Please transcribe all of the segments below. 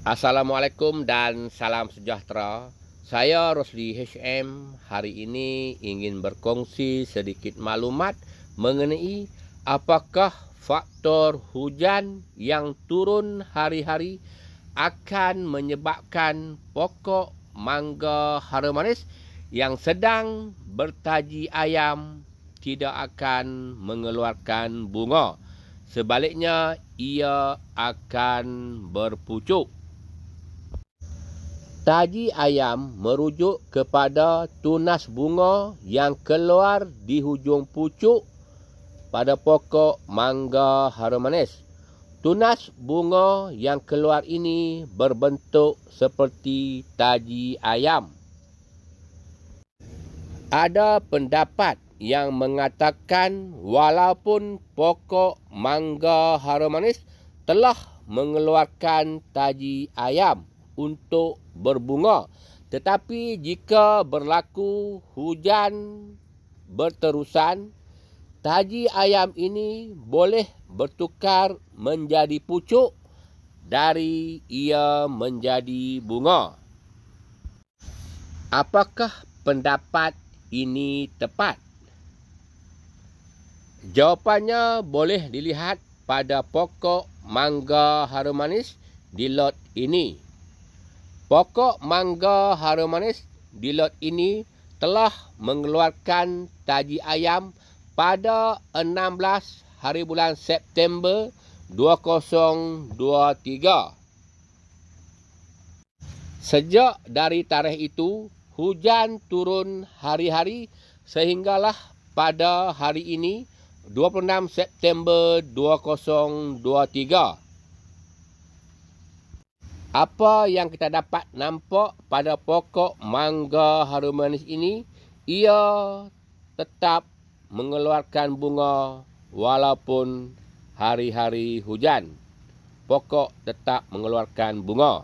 Assalamualaikum dan salam sejahtera. Saya Rosli HM. Hari ini ingin berkongsi sedikit maklumat mengenai apakah faktor hujan yang turun hari-hari akan menyebabkan pokok mangga harum manis yang sedang bertaji ayam tidak akan mengeluarkan bunga. Sebaliknya ia akan berpucuk. Taji ayam merujuk kepada tunas bunga yang keluar di hujung pucuk pada pokok mangga harum manis. Tunas bunga yang keluar ini berbentuk seperti taji ayam. Ada pendapat yang mengatakan walaupun pokok mangga harum manis telah mengeluarkan taji ayam, untuk berbunga. Tetapi jika berlaku hujan berterusan, taji ayam ini boleh bertukar menjadi pucuk dari ia menjadi bunga. Apakah pendapat ini tepat? Jawapannya boleh dilihat pada pokok mangga harum manis di lot ini. Pokok mangga harum manis di lot ini telah mengeluarkan taji ayam pada 16 hari bulan September 2023. Sejak dari tarikh itu, hujan turun hari-hari sehinggalah pada hari ini 26 September 2023. Apa yang kita dapat nampak pada pokok mangga harum manis ini, ia tetap mengeluarkan bunga walaupun hari-hari hujan. Pokok tetap mengeluarkan bunga.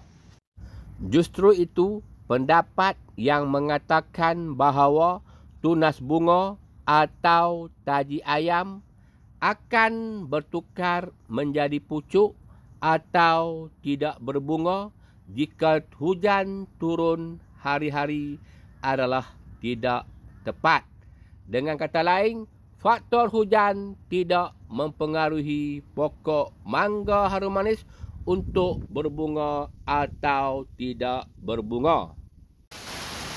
Justru itu pendapat yang mengatakan bahawa tunas bunga atau taji ayam akan bertukar menjadi pucuk atau tidak berbunga jika hujan turun hari-hari adalah tidak tepat. Dengan kata lain, faktor hujan tidak mempengaruhi pokok mangga harum manis untuk berbunga atau tidak berbunga.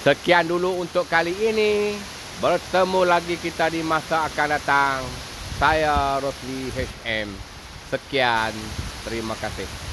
Sekian dulu untuk kali ini. Bertemu lagi kita di masa akan datang. Saya Rosli HM. Sekian. Terima kasih.